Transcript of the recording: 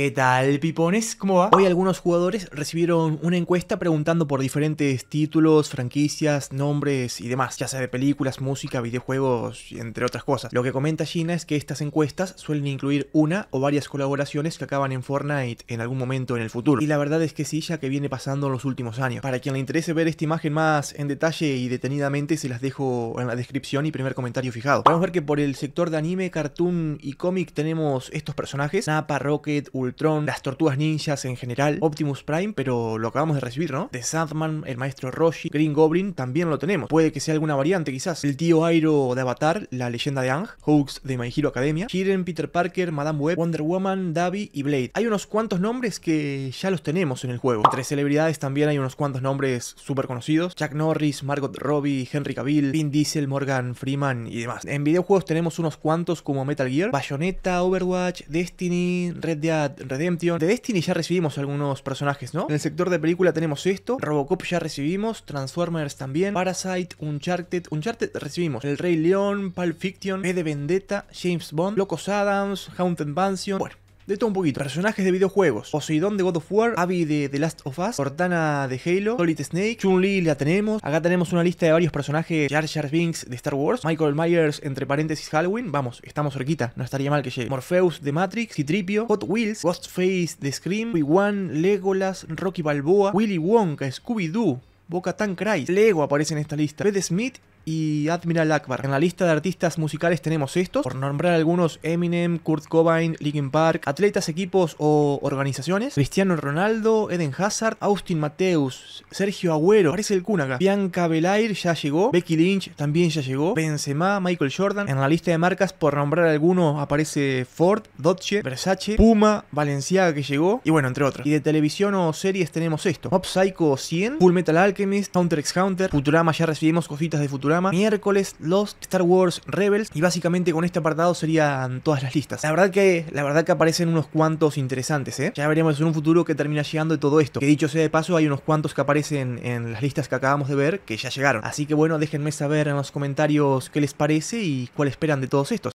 ¿Qué tal, pipones? ¿Cómo va? Hoy algunos jugadores recibieron una encuesta preguntando por diferentes títulos, franquicias, nombres y demás, ya sea de películas, música, videojuegos, entre otras cosas. Lo que comenta Gina es que estas encuestas suelen incluir una o varias colaboraciones que acaban en Fortnite en algún momento en el futuro. Y la verdad es que sí, ya que viene pasando en los últimos años. Para quien le interese ver esta imagen más en detalle y detenidamente, se las dejo en la descripción y primer comentario fijado. Podemos ver que por el sector de anime, cartoon y cómic tenemos estos personajes. Napa, Rocket, Ultra Ultron, las tortugas ninjas en general, Optimus Prime, pero lo acabamos de recibir, ¿no? The Sandman, el maestro Roshi, Green Goblin, también lo tenemos. Puede que sea alguna variante quizás. El tío Airo de Avatar, la leyenda de Ang, Hoax de My Hero Academia, Jiren, Peter Parker, Madame Web, Wonder Woman, Davi y Blade. Hay unos cuantos nombres que ya los tenemos en el juego. Entre celebridades también hay unos cuantos nombres súper conocidos. Chuck Norris, Margot Robbie, Henry Cavill, Vin Diesel, Morgan Freeman y demás. En videojuegos tenemos unos cuantos como Metal Gear, Bayonetta, Overwatch, Destiny, Red Dead Redemption. De Destiny ya recibimos algunos personajes, ¿no? En el sector de película tenemos esto. Robocop ya recibimos. Transformers también. Parasite, Uncharted. Uncharted recibimos. El Rey León, Pulp Fiction, B de Vendetta, James Bond, Locos Adams, Haunted Mansion. Bueno. De todo un poquito. Personajes de videojuegos. Poseidon de God of War, Abby de The Last of Us, Cortana de Halo, Solid Snake, Chun-Li la tenemos. Acá tenemos una lista de varios personajes. Jar Jar Binks de Star Wars, Michael Myers entre paréntesis Halloween. Vamos, estamos cerquita, no estaría mal que llegue. Morpheus de Matrix, Citripio, Hot Wheels, Ghostface de Scream, Obi-Wan, Legolas, Rocky Balboa, Willy Wonka, Scooby-Doo. Boca Tan Cry, Lego aparece en esta lista, Beth Smith y Admiral Akbar. En la lista de artistas musicales tenemos estos, por nombrar algunos Eminem, Kurt Cobain, Linkin Park, atletas, equipos o organizaciones, Cristiano Ronaldo, Eden Hazard, Austin Mateus, Sergio Agüero, parece el Kunaga, Bianca Belair ya llegó, Becky Lynch también ya llegó, Benzema, Michael Jordan. En la lista de marcas, por nombrar alguno aparece Ford, Dodge, Versace, Puma, Valenciaga que llegó, y bueno, entre otros. Y de televisión o series tenemos esto, Mob Psycho 100, Full Metal Alchemist, Counter x Counter, Futurama ya recibimos cositas de Futurama, miércoles los Star Wars Rebels y básicamente con este apartado serían todas las listas. La verdad que la verdad que aparecen unos cuantos interesantes, ¿eh? Ya veremos en un futuro que termina llegando de todo esto. Que dicho sea de paso, hay unos cuantos que aparecen en las listas que acabamos de ver que ya llegaron. Así que bueno, déjenme saber en los comentarios qué les parece y cuál esperan de todos estos.